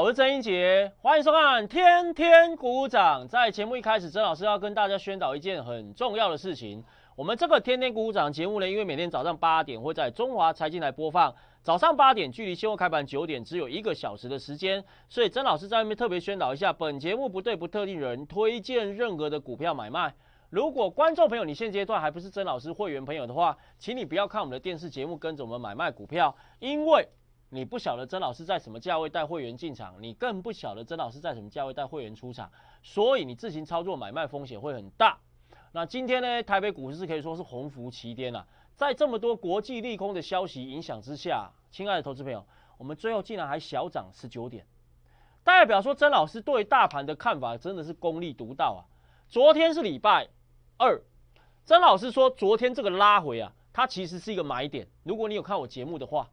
我是曾英杰，欢迎收看《天天鼓掌》。在节目一开始，曾老师要跟大家宣导一件很重要的事情。我们这个《天天鼓掌》节目呢，因为每天早上八点会在中华财经来播放，早上八点距离期货开盘九点只有一个小时的时间，所以曾老师在外面特别宣导一下，本节目不对不特定人推荐任何的股票买卖。如果观众朋友你现阶段还不是曾老师会员朋友的话，请你不要看我们的电视节目，跟着我们买卖股票，因为。你不晓得曾老师在什么价位带会员进场，你更不晓得曾老师在什么价位带会员出场，所以你自行操作买卖风险会很大。那今天呢，台北股市可以说是洪福齐天了，在这么多国际利空的消息影响之下，亲爱的投资朋友，我们最后竟然还小涨十九点，代表说曾老师对大盘的看法真的是功力独到啊。昨天是礼拜二，曾老师说昨天这个拉回啊，它其实是一个买点。如果你有看我节目的话。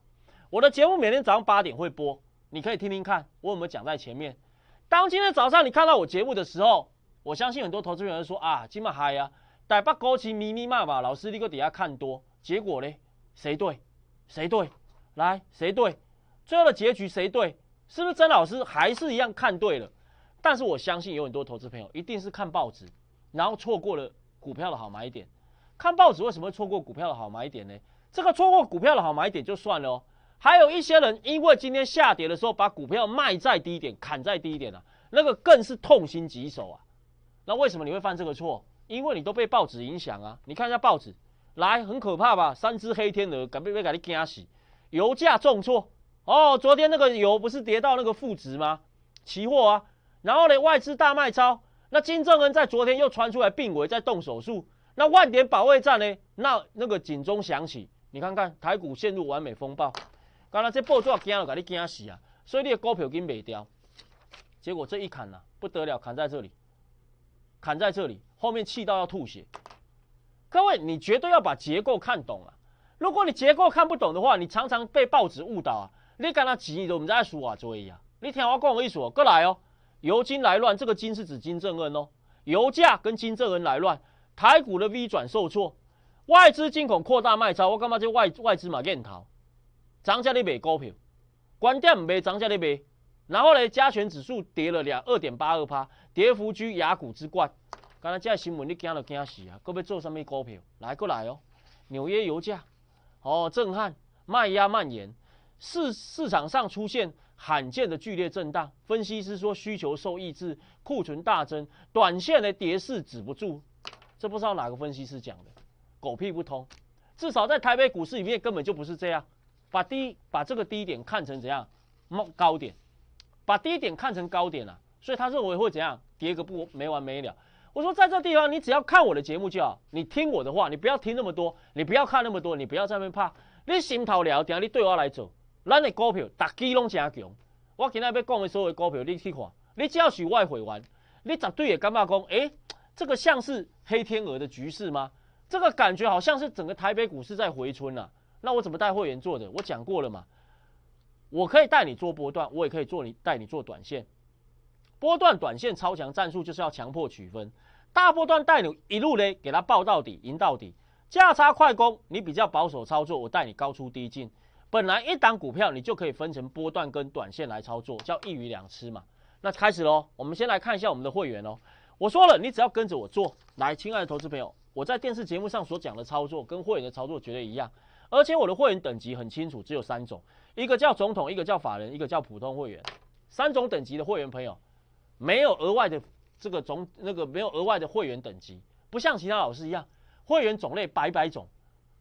我的节目每天早上八点会播，你可以听听看我有没有讲在前面。当今天早上你看到我节目的时候，我相信很多投资朋友说啊，今晚嗨呀，大把高息咪咪嘛吧，老师立刻底下看多，结果呢，谁对，谁对，来谁对，最后的结局谁对，是不是曾老师还是一样看对了？但是我相信有很多投资朋友一定是看报纸，然后错过了股票的好买点。看报纸为什么错过股票的好买点呢？这个错过股票的好买点就算了。还有一些人，因为今天下跌的时候把股票卖在低点，砍在低一点了，那个更是痛心疾首啊！那为什么你会犯这个错？因为你都被报纸影响啊！你看一下报纸，来，很可怕吧？三只黑天鹅，敢被被敢你惊死？油价重挫，哦，昨天那个油不是跌到那个负值吗？期货啊，然后呢，外资大卖超，那金正恩在昨天又传出来病危，在动手术，那万点保卫战呢？那那个警钟响起，你看看台股陷入完美风暴。当然，这报纸惊了，把你惊死啊！所以你的股票跟袂掉，结果这一砍呐，不得了，砍在这里，砍在这里，后面气到要吐血。各位，你绝对要把结构看懂啊！如果你结构看不懂的话，你常常被报纸误导啊！你敢那急都唔知输啊追呀！你听我讲我意思哦，过来哦，油金来乱，这个金是指金正恩哦，油价跟金正恩来乱，台股的 V 转受挫，外资惊恐扩大卖超，我干嘛？这外外资嘛，硬逃！涨价你卖股票，关点唔卖涨价你卖，然后呢，加权指数跌了两二点八二趴，跌幅居雅股之冠。刚才这新闻你惊到惊死啊？搁要做什么股票？来过来哦，纽约油价哦震撼，卖压蔓延，市市场上出现罕见的剧烈震荡。分析师说需求受抑制，库存大增，短线的跌势止不住。这不知道哪个分析师讲的，狗屁不通。至少在台北股市里面根本就不是这样。把低把这个低点看成怎样？高点，把低点看成高点啊！所以他认为会怎样？跌个不没完没了。我说，在这地方你只要看我的节目就好，你听我的话，你不要听那么多，你不要看那么多，你不要在再面怕。你心头等下你对我来走。咱的股票大基拢真强，我今天要讲的所谓股票，你去看，你只要学外汇玩，你绝对也敢嘛讲。哎，这个像是黑天鹅的局势吗？这个感觉好像是整个台北股市在回春啊！那我怎么带会员做的？我讲过了嘛，我可以带你做波段，我也可以做你带你做短线。波段、短线超强战术就是要强迫取分，大波段带你一路嘞，给他爆到底，赢到底。价差快攻，你比较保守操作，我带你高出低进。本来一档股票你就可以分成波段跟短线来操作，叫一鱼两吃嘛。那开始喽，我们先来看一下我们的会员哦。我说了，你只要跟着我做。来，亲爱的投资朋友，我在电视节目上所讲的操作跟会员的操作绝对一样。而且我的会员等级很清楚，只有三种：一个叫总统，一个叫法人，一个叫普通会员。三种等级的会员朋友，没有额外的这个总那个没有额外的会员等级，不像其他老师一样，会员种类百百种，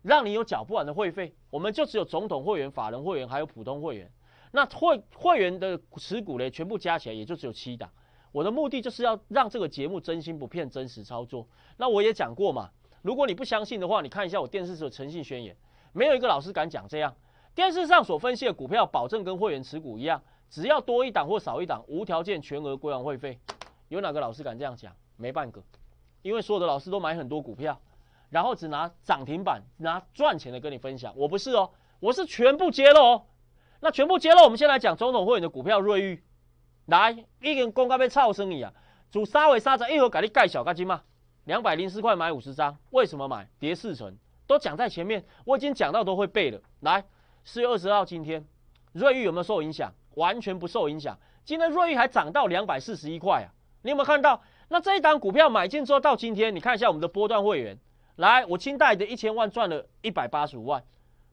让你有缴不完的会费。我们就只有总统会员、法人会员，还有普通会员。那会会员的持股呢，全部加起来也就只有七档。我的目的就是要让这个节目真心不骗、真实操作。那我也讲过嘛，如果你不相信的话，你看一下我电视的诚信宣言。没有一个老师敢讲这样，电视上所分析的股票，保证跟会员持股一样，只要多一档或少一档，无条件全额归还会费。有哪个老师敢这样讲？没半个，因为所有的老师都买很多股票，然后只拿涨停板、拿赚钱的跟你分享。我不是哦，我是全部露哦。那全部揭露，我们先来讲中统会员的股票瑞玉，来一根公告被炒生意啊，主沙尾沙涨，一会给你盖小咖金嘛，两百零四块买五十张，为什么买？跌四成，都讲在前面，我已经讲到都会背了。来，四月二十号今天，瑞玉有没有受影响？完全不受影响。今天瑞玉还涨到两百四十一块啊！你有没有看到？那这一单股票买进之后到今天，你看一下我们的波段会员。来，我清代的一千万赚了一百八十五万，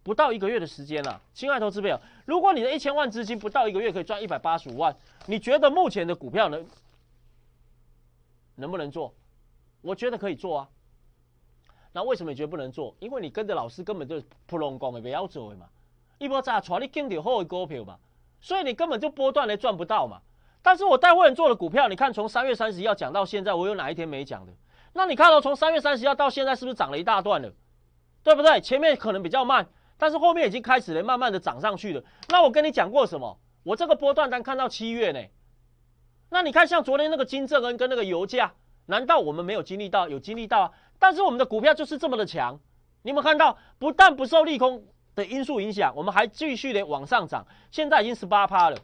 不到一个月的时间了。亲爱投资朋友，如果你的一千万资金不到一个月可以赚一百八十五万，你觉得目前的股票能能不能做？我觉得可以做啊。那为什么觉得不能做？因为你跟着老师根本就扑隆光，没必要做嘛。一波炸船你进掉后的股票嘛，所以你根本就波段嘞赚不到嘛。但是我带会员做的股票，你看从三月三十要讲到现在，我有哪一天没讲的？那你看到从三月三十要到现在，是不是涨了一大段了？对不对？前面可能比较慢，但是后面已经开始了，慢慢的涨上去了。那我跟你讲过什么？我这个波段单看到七月呢？那你看像昨天那个金正恩跟那个油价。难道我们没有经历到？有经历到啊！但是我们的股票就是这么的强，你有没有看到？不但不受利空的因素影响，我们还继续的往上涨。现在已经十八趴了，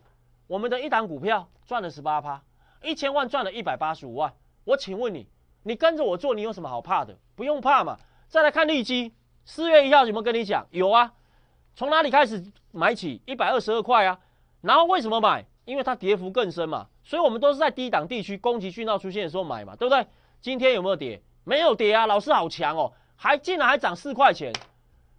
我们的一档股票赚了十八趴，一千万赚了一百八十五万。我请问你，你跟着我做，你有什么好怕的？不用怕嘛！再来看利基，四月一号有没有跟你讲？有啊，从哪里开始买起？一百二十二块啊，然后为什么买？因为它跌幅更深嘛，所以我们都是在低档地区攻击讯号出现的时候买嘛，对不对？今天有没有跌？没有跌啊，老师好强哦，还竟然还涨四块钱。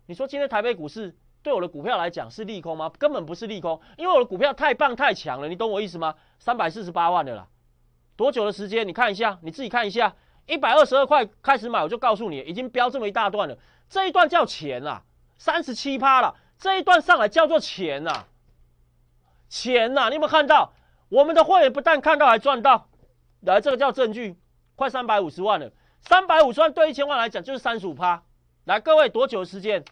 你说今天台北股市对我的股票来讲是利空吗？根本不是利空，因为我的股票太棒太强了，你懂我意思吗？三百四十八万的啦，多久的时间？你看一下，你自己看一下，一百二十二块开始买，我就告诉你，已经飙这么一大段了，这一段叫钱啊，三十七趴了，这一段上来叫做钱啊。钱呐，你有没有看到我们的会员不但看到，还赚到，来，这个叫证据，快三百五十万了，三百五十万对一千万来讲就是三十五趴，来，各位多久的时间？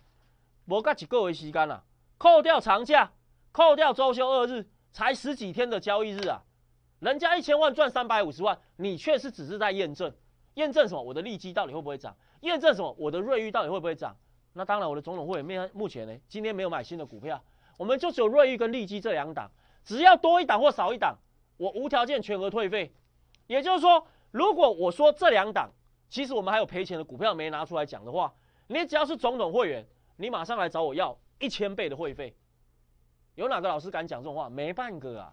我讲几个为时间了，扣掉长假，扣掉周休二日，才十几天的交易日啊，人家一千万赚三百五十万，你却是只是在验证，验证什么？我的利基到底会不会涨？验证什么？我的瑞玉到底会不会涨？那当然，我的总统会员面目前呢，今天没有买新的股票。我们就只有瑞玉跟利基这两档，只要多一档或少一档，我无条件全额退费。也就是说，如果我说这两档，其实我们还有赔钱的股票没拿出来讲的话，你只要是总统会员，你马上来找我要一千倍的会费。有哪个老师敢讲这种话？没半个啊！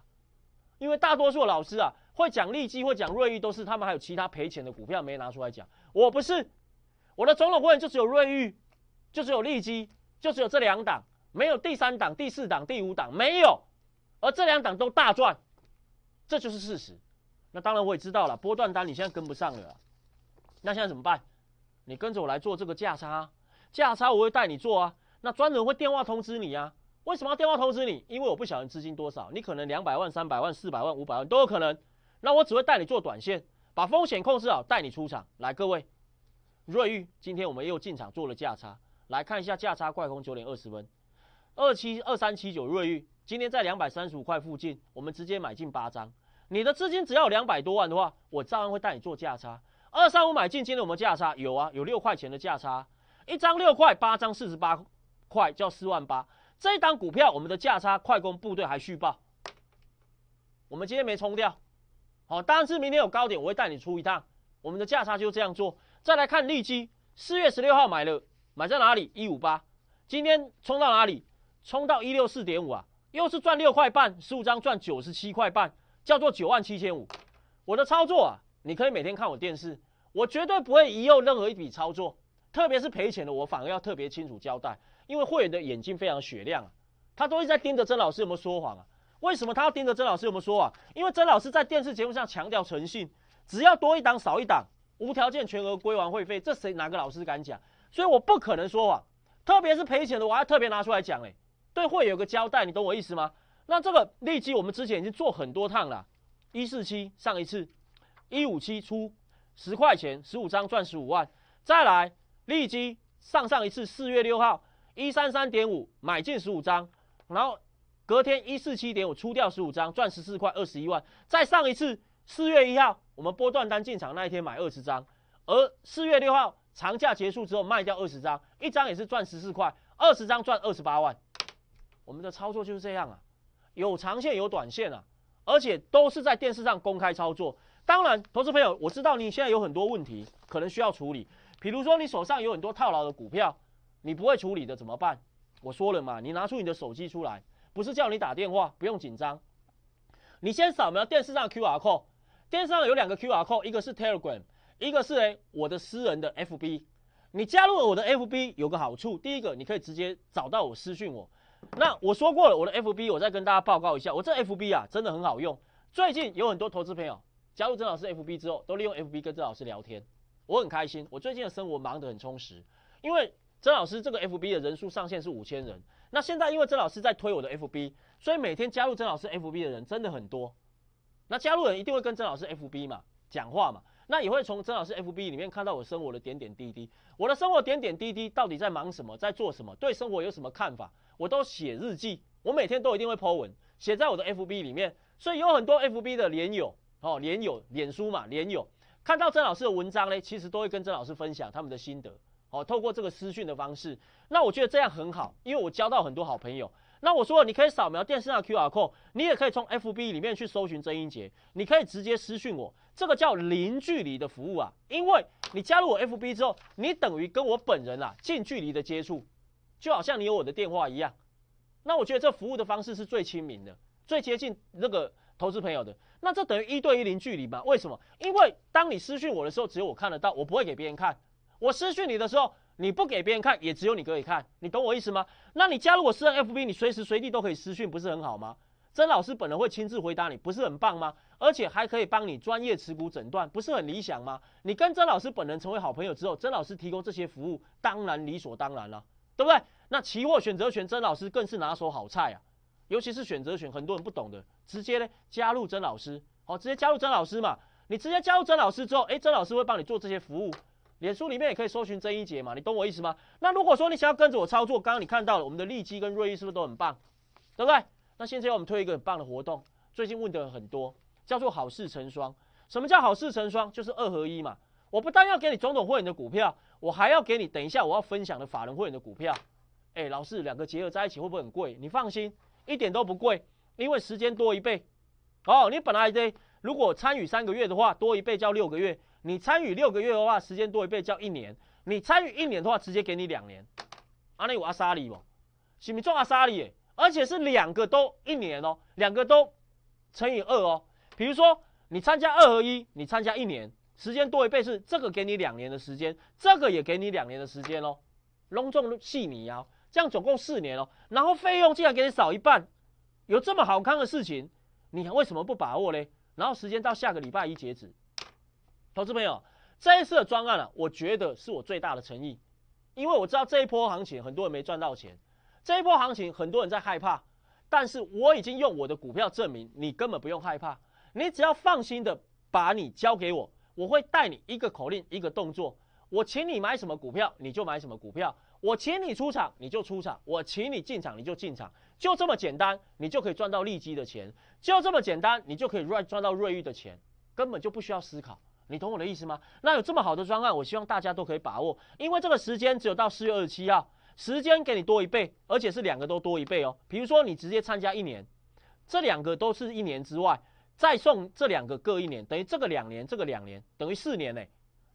因为大多数老师啊，会讲利基或讲瑞玉，都是他们还有其他赔钱的股票没拿出来讲。我不是，我的总统会员就只有瑞玉，就只有利基，就只有这两档。没有第三档、第四档、第五档没有，而这两档都大赚，这就是事实。那当然我也知道了，波段单你现在跟不上了。那现在怎么办？你跟着我来做这个价差，价差我会带你做啊。那专人会电话通知你啊。为什么要电话通知你？因为我不晓得资金多少，你可能两百万、三百万、四百万、五百万都有可能。那我只会带你做短线，把风险控制好，带你出场。来，各位，瑞玉，今天我们又进场做了价差，来看一下价差怪空九点二十分。二七二三七九瑞玉，今天在两百三十五块附近，我们直接买进八张。你的资金只要两百多万的话，我照样会带你做价差。二三五买进，今天我们价差？有啊，有六块钱的价差，一张六块，八张四十八块，叫四万八。这一张股票我们的价差快攻部队还续报，我们今天没冲掉。好，但是明天有高点，我会带你出一趟。我们的价差就这样做。再来看利基，四月十六号买了，买在哪里？一五八，今天冲到哪里？冲到一六四点五啊，又是赚六块半，十五张赚九十七块半，叫做九万七千五。我的操作啊，你可以每天看我电视，我绝对不会遗漏任何一笔操作，特别是赔钱的，我反而要特别清楚交代，因为会员的眼睛非常雪亮啊，他都是在盯着曾老师有没有说谎啊？为什么他要盯着曾老师有没有说谎？因为曾老师在电视节目上强调诚信，只要多一档少一档，无条件全额归还会费，这谁哪个老师敢讲？所以我不可能说谎，特别是赔钱的，我还特别拿出来讲哎。对，会有个交代，你懂我意思吗？那这个利基我们之前已经做很多趟了，一四七上一次，一五七出十块钱十五张赚十五万，再来利基上上一次四月六号一三三点五买进十五张，然后隔天一四七点五出掉十五张赚十四块二十一万，再上一次四月一号我们波段单进场那一天买二十张，而四月六号长假结束之后卖掉二十张，一张也是赚十四块，二十张赚二十八万。我们的操作就是这样啊，有长线有短线啊，而且都是在电视上公开操作。当然，投资朋友，我知道你现在有很多问题，可能需要处理，比如说你手上有很多套牢的股票，你不会处理的怎么办？我说了嘛，你拿出你的手机出来，不是叫你打电话，不用紧张。你先扫描电视上的 QR code，电视上有两个 QR code，一个是 Telegram，一个是诶我的私人的 FB。你加入了我的 FB 有个好处，第一个你可以直接找到我私讯我。那我说过了，我的 F B，我再跟大家报告一下，我这 F B 啊，真的很好用。最近有很多投资朋友加入曾老师 F B 之后，都利用 F B 跟曾老师聊天，我很开心。我最近的生活忙得很充实，因为曾老师这个 F B 的人数上限是五千人。那现在因为曾老师在推我的 F B，所以每天加入曾老师 F B 的人真的很多。那加入人一定会跟曾老师 F B 嘛讲话嘛？那也会从曾老师 F B 里面看到我生活的点点滴滴，我的生活点点滴滴到底在忙什么，在做什么，对生活有什么看法？我都写日记，我每天都一定会 Po 文，写在我的 FB 里面，所以有很多 FB 的连友，哦，连友，脸书嘛，连友看到曾老师的文章呢，其实都会跟曾老师分享他们的心得，哦，透过这个私讯的方式，那我觉得这样很好，因为我交到很多好朋友。那我说，你可以扫描电视上的 QR code，你也可以从 FB 里面去搜寻曾英杰，你可以直接私讯我，这个叫零距离的服务啊，因为你加入我 FB 之后，你等于跟我本人啊近距离的接触。就好像你有我的电话一样，那我觉得这服务的方式是最亲民的，最接近那个投资朋友的。那这等于一对一零距离嘛？为什么？因为当你私讯我的时候，只有我看得到，我不会给别人看；我私讯你的时候，你不给别人看，也只有你可以看。你懂我意思吗？那你加入我私人 FB，你随时随地都可以私讯，不是很好吗？曾老师本人会亲自回答你，不是很棒吗？而且还可以帮你专业持股诊断，不是很理想吗？你跟曾老师本人成为好朋友之后，曾老师提供这些服务，当然理所当然了。对不对？那期货选择权，曾老师更是拿手好菜啊，尤其是选择权，很多人不懂的，直接呢加入曾老师，好，直接加入曾老师嘛。你直接加入曾老师之后，哎，曾老师会帮你做这些服务。脸书里面也可以搜寻曾一杰嘛，你懂我意思吗？那如果说你想要跟着我操作，刚刚你看到了我们的利基跟瑞一是不是都很棒？对不对？那现在我们推一个很棒的活动，最近问的很多，叫做好事成双。什么叫好事成双？就是二合一嘛。我不但要给你总统会的股票。我还要给你等一下，我要分享的法人会员的股票，哎，老师，两个结合在一起会不会很贵？你放心，一点都不贵，因为时间多一倍。哦，你本来得如果参与三个月的话，多一倍交六个月；你参与六个月的话，时间多一倍交一年；你参与一年的话，直接给你两年。阿内阿沙里哦，什么做阿沙里？而且是两个都一年哦，两个都乘以二哦。比如说你参加二合一，你参加一年。时间多一倍是这个给你两年的时间，这个也给你两年的时间喽，隆重细你哦，这样总共四年哦，然后费用竟然给你少一半，有这么好看的事情，你为什么不把握嘞？然后时间到下个礼拜一截止，投资朋友，这一次的专案啊，我觉得是我最大的诚意，因为我知道这一波行情很多人没赚到钱，这一波行情很多人在害怕，但是我已经用我的股票证明，你根本不用害怕，你只要放心的把你交给我。我会带你一个口令，一个动作。我请你买什么股票，你就买什么股票；我请你出场，你就出场；我请你进场，你就进场。就这么简单，你就可以赚到利基的钱；就这么简单，你就可以赚赚到瑞玉的钱。根本就不需要思考，你懂我的意思吗？那有这么好的方案，我希望大家都可以把握，因为这个时间只有到四月二十七号，时间给你多一倍，而且是两个都多一倍哦。比如说你直接参加一年，这两个都是一年之外。再送这两个各一年，等于这个两年，这个两年等于四年呢。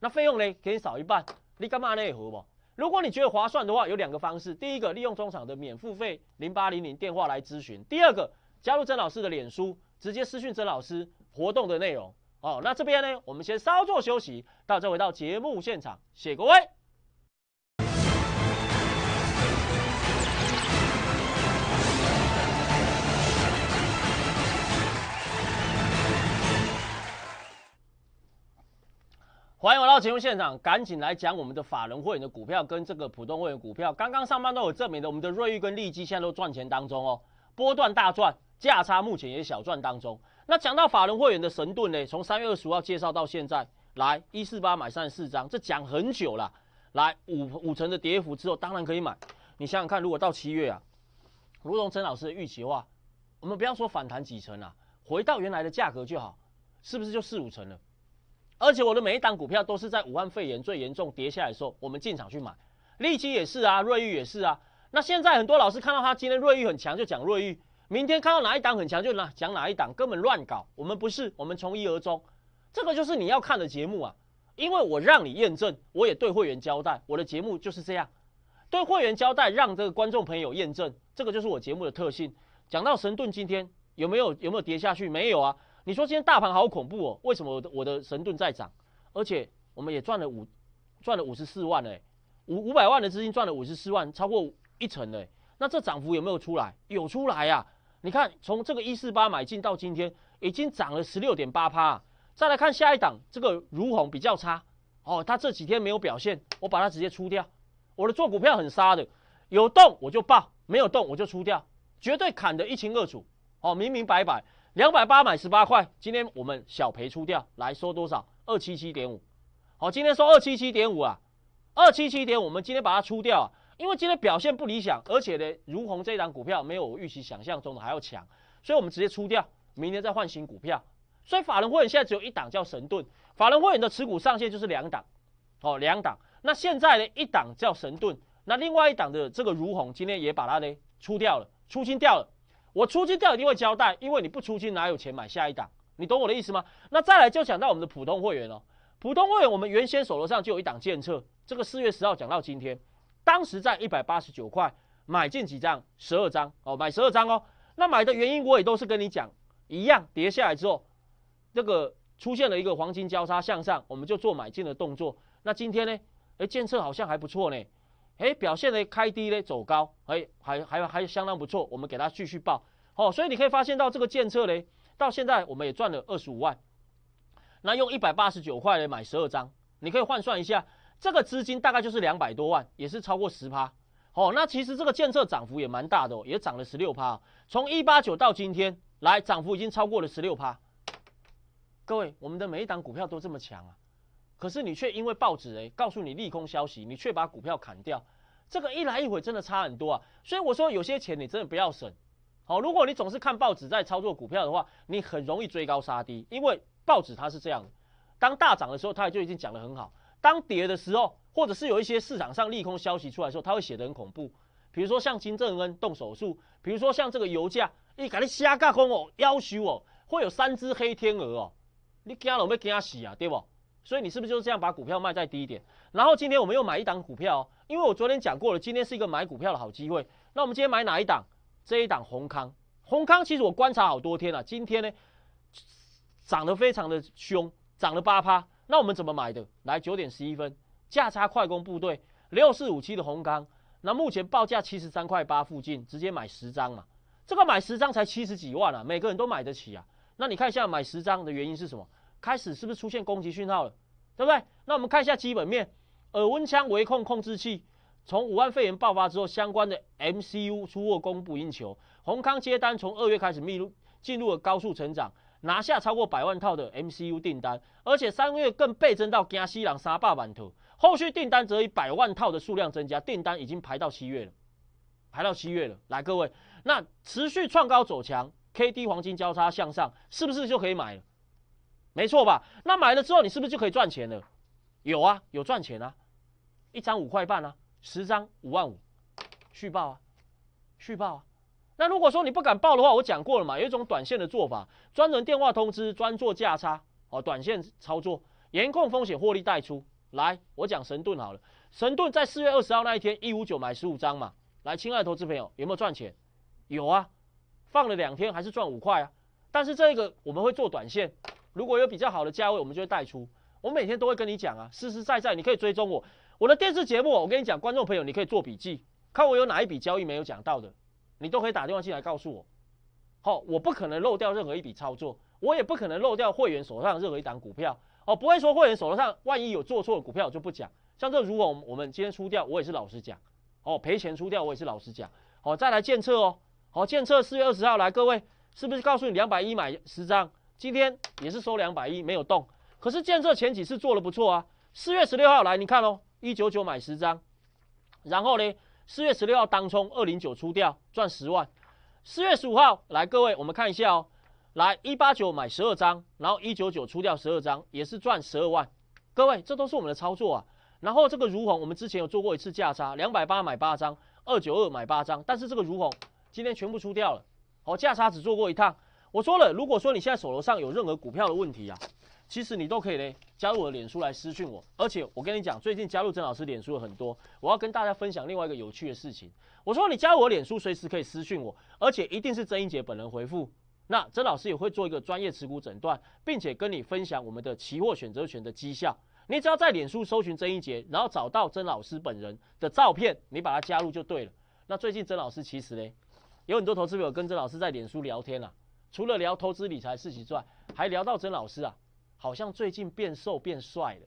那费用呢，给你少一半，你干嘛呢？也不？如果你觉得划算的话，有两个方式：第一个，利用中场的免付费零八零零电话来咨询；第二个，加入曾老师的脸书，直接私讯曾老师活动的内容。哦，那这边呢，我们先稍作休息，大家回到节目现场，谢各位。欢迎我到节目现场，赶紧来讲我们的法人会员的股票跟这个普通会员股票。刚刚上班都有证明的，我们的瑞玉跟利基现在都赚钱当中哦，波段大赚，价差目前也小赚当中。那讲到法人会员的神盾呢，从三月二十五号介绍到现在，来一四八买三十四张，这讲很久了。来五五成的跌幅之后，当然可以买。你想想看，如果到七月啊，如同陈老师的预期的话，我们不要说反弹几成啊，回到原来的价格就好，是不是就四五成了？而且我的每一档股票都是在武汉肺炎最严重跌下来的时候，我们进场去买。利基也是啊，瑞玉也是啊。那现在很多老师看到他今天瑞玉很强就讲瑞玉，明天看到哪一档很强就哪讲哪一档，根本乱搞。我们不是，我们从一而终，这个就是你要看的节目啊。因为我让你验证，我也对会员交代，我的节目就是这样。对会员交代，让这个观众朋友验证，这个就是我节目的特性。讲到神盾今天有没有有没有跌下去？没有啊。你说今天大盘好恐怖哦，为什么我的神盾在涨，而且我们也赚了五，赚了五十四万哎，五五百万的资金赚了五十四万，超过一层哎，那这涨幅有没有出来？有出来呀，你看从这个一四八买进到今天已经涨了十六点八趴。再来看下一档，这个如虹比较差哦，它这几天没有表现，我把它直接出掉。我的做股票很杀的，有动我就报，没有动我就出掉，绝对砍得一清二楚，哦明明白白。两百八买十八块，今天我们小赔出掉，来收多少？二七七点五，好，今天收二七七点五啊，二七七点，我们今天把它出掉啊，因为今天表现不理想，而且呢，如虹这一档股票没有我预期想象中的还要强，所以我们直接出掉，明天再换新股票。所以法人会员现在只有一档叫神盾，法人会员的持股上限就是两档，哦，两档。那现在呢，一档叫神盾，那另外一档的这个如虹，今天也把它呢出掉了，出清掉了。我出金掉一定会交代，因为你不出金哪有钱买下一档？你懂我的意思吗？那再来就讲到我们的普通会员了。普通会员，我们原先手头上就有一档建测，这个四月十号讲到今天，当时在一百八十九块买进几张？十二张哦，买十二张哦。那买的原因我也都是跟你讲一样，跌下来之后，这个出现了一个黄金交叉向上，我们就做买进的动作。那今天呢？哎，建测好像还不错呢。哎，表现嘞开低嘞走高，哎，还还还相当不错，我们给它继续报。哦，所以你可以发现到这个建测嘞，到现在我们也赚了二十五万。那用一百八十九块来买十二张，你可以换算一下，这个资金大概就是两百多万，也是超过十趴。哦，那其实这个建测涨幅也蛮大的哦，也涨了十六趴，从一八九到今天来涨幅已经超过了十六趴。各位，我们的每一档股票都这么强啊，可是你却因为报纸哎告诉你利空消息，你却把股票砍掉。这个一来一回真的差很多啊，所以我说有些钱你真的不要省。好，如果你总是看报纸在操作股票的话，你很容易追高杀低，因为报纸它是这样的：当大涨的时候，它就已经讲得很好；当跌的时候，或者是有一些市场上利空消息出来的时候，它会写的很恐怖。比如说像金正恩动手术，比如说像这个油价，你赶紧瞎架空哦，要输哦，会有三只黑天鹅哦，你惊老没惊死啊？对不？所以你是不是就这样把股票卖再低一点？然后今天我们又买一档股票，因为我昨天讲过了，今天是一个买股票的好机会。那我们今天买哪一档？这一档红康。红康其实我观察好多天了，今天呢涨得非常的凶，涨了八趴。那我们怎么买的？来九点十一分，价差快攻部队六四五七的红康。那目前报价七十三块八附近，直接买十张嘛。这个买十张才七十几万啊，每个人都买得起啊。那你看一下买十张的原因是什么？开始是不是出现攻击讯号了，对不对？那我们看一下基本面，耳温枪微控控制器，从武汉肺炎爆发之后，相关的 MCU 出货供不应求，宏康接单从二月开始密入进入了高速成长，拿下超过百万套的 MCU 订单，而且三月更倍增到加西朗沙霸版图，后续订单则以百万套的数量增加，订单已经排到七月了，排到七月了。来各位，那持续创高走强 k d 黄金交叉向上，是不是就可以买了？没错吧？那买了之后，你是不是就可以赚钱了？有啊，有赚钱啊，一张五块半啊，十张五万五，续报啊，续报啊。那如果说你不敢报的话，我讲过了嘛，有一种短线的做法，专人电话通知，专做价差哦，短线操作，严控风险，获利带出来。我讲神盾好了，神盾在四月二十号那一天一五九买十五张嘛，来，亲爱的投资朋友，有没有赚钱？有啊，放了两天还是赚五块啊。但是这个我们会做短线。如果有比较好的价位，我们就会带出。我每天都会跟你讲啊，实实在在，你可以追踪我。我的电视节目，我跟你讲，观众朋友，你可以做笔记，看我有哪一笔交易没有讲到的，你都可以打电话进来告诉我。好，我不可能漏掉任何一笔操作，我也不可能漏掉会员手上任何一档股票。哦，不会说会员手上万一有做错的股票我就不讲。像这，如果我们今天出掉，我也是老实讲。哦，赔钱出掉我也是老实讲。哦，再来建测哦。好，建测四月二十号来，各位是不是告诉你两百一买十张？今天也是收两百亿没有动，可是建设前几次做的不错啊。四月十六号来，你看哦，一九九买十张，然后呢，四月十六号当冲二零九出掉赚十万。四月十五号来，各位我们看一下哦，来一八九买十二张，然后一九九出掉十二张也是赚十二万。各位这都是我们的操作啊。然后这个如虹我们之前有做过一次价差，两百八买八张，二九二买八张，但是这个如虹今天全部出掉了，哦价差只做过一趟。我说了，如果说你现在手头上有任何股票的问题啊，其实你都可以呢加入我的脸书来私讯我。而且我跟你讲，最近加入曾老师脸书的很多，我要跟大家分享另外一个有趣的事情。我说你加入我脸书，随时可以私讯我，而且一定是曾英杰本人回复。那曾老师也会做一个专业持股诊断，并且跟你分享我们的期货选择权的绩效。你只要在脸书搜寻曾一杰，然后找到曾老师本人的照片，你把它加入就对了。那最近曾老师其实呢，有很多投资朋友跟曾老师在脸书聊天了。除了聊投资理财、事情之外，还聊到曾老师啊，好像最近变瘦变帅了。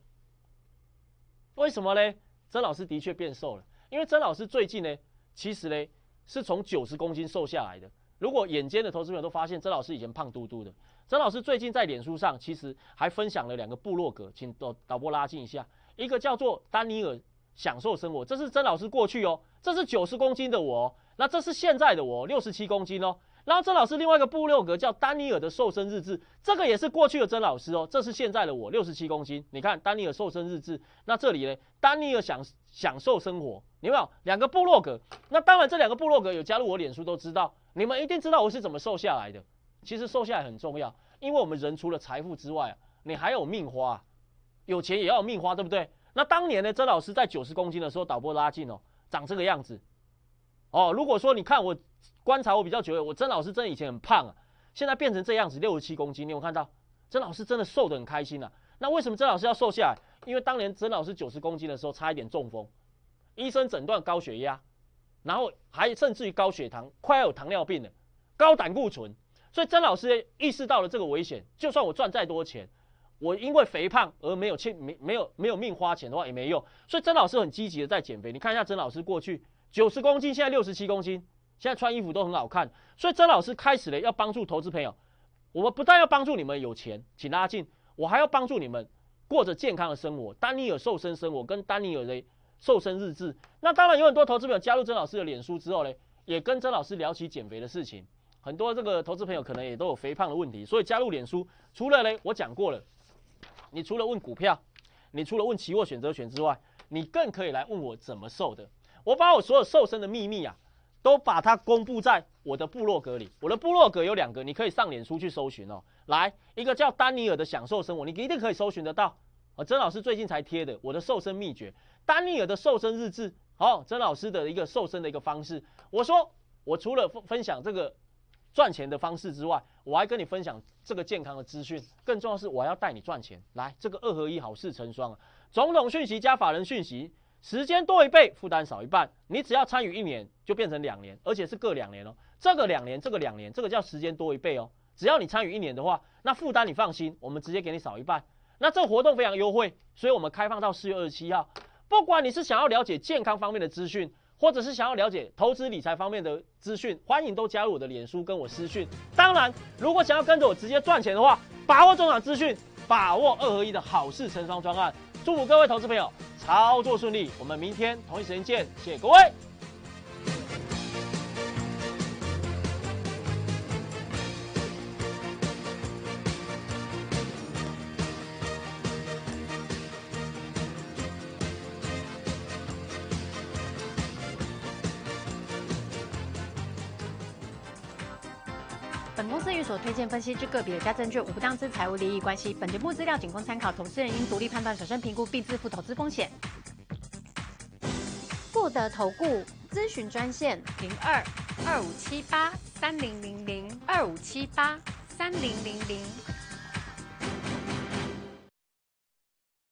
为什么呢？曾老师的确变瘦了，因为曾老师最近呢，其实呢是从九十公斤瘦下来的。如果眼尖的投资朋友都发现，曾老师以前胖嘟嘟的。曾老师最近在脸书上其实还分享了两个部落格，请导导播拉近一下，一个叫做“丹尼尔享受生活”，这是曾老师过去哦，这是九十公斤的我，那这是现在的我，六十七公斤哦。然后曾老师另外一个布洛格叫丹尼尔的瘦身日志，这个也是过去的曾老师哦，这是现在的我六十七公斤。你看丹尼尔瘦身日志，那这里呢，丹尼尔享享受生活，有没有两个布洛格？那当然这两个布洛格有加入我脸书都知道，你们一定知道我是怎么瘦下来的。其实瘦下来很重要，因为我们人除了财富之外啊，你还有命花，有钱也要有命花，对不对？那当年呢，曾老师在九十公斤的时候，导播拉近哦，长这个样子。哦，如果说你看我。观察我比较久，我曾老师真的以前很胖啊，现在变成这样子，六十七公斤。你有看到曾老师真的瘦得很开心啊。那为什么曾老师要瘦下来？因为当年曾老师九十公斤的时候，差一点中风，医生诊断高血压，然后还甚至于高血糖，快要有糖尿病了，高胆固醇。所以曾老师意识到了这个危险，就算我赚再多钱，我因为肥胖而没有钱没没有没有命花钱的话也没用。所以曾老师很积极的在减肥。你看一下曾老师过去九十公斤，现在六十七公斤。现在穿衣服都很好看，所以曾老师开始了要帮助投资朋友。我们不但要帮助你们有钱、请拉近，我还要帮助你们过着健康的生活。丹尼尔瘦身生活跟丹尼尔的瘦身日志。那当然有很多投资朋友加入曾老师的脸书之后呢，也跟曾老师聊起减肥的事情。很多这个投资朋友可能也都有肥胖的问题，所以加入脸书，除了呢，我讲过了，你除了问股票，你除了问期货选择权之外，你更可以来问我怎么瘦的。我把我所有瘦身的秘密啊。都把它公布在我的部落格里，我的部落格有两个，你可以上脸书去搜寻哦。来，一个叫丹尼尔的享受生活，你一定可以搜寻得到。和曾老师最近才贴的我的瘦身秘诀，丹尼尔的瘦身日志，好，曾老师的一个瘦身的一个方式。我说，我除了分分享这个赚钱的方式之外，我还跟你分享这个健康的资讯，更重要是我还要带你赚钱。来，这个二合一好事成双，总统讯息加法人讯息。时间多一倍，负担少一半。你只要参与一年，就变成两年，而且是各两年哦。这个两年，这个两年，这个叫时间多一倍哦。只要你参与一年的话，那负担你放心，我们直接给你少一半。那这个活动非常优惠，所以我们开放到四月二十七号。不管你是想要了解健康方面的资讯，或者是想要了解投资理财方面的资讯，欢迎都加入我的脸书跟我私讯。当然，如果想要跟着我直接赚钱的话，把握中奖资讯，把握二合一的好事成双专案。祝各位投资朋友操作顺利，我们明天同一时间见，谢谢各位。分析之个别一家证券无不当之财务利益关系。本节目资料仅供参考，投资人应独立判断、审慎评估并自负投资风险。不得投顾咨询专线零二二五七八三零零零二五七八三零零零。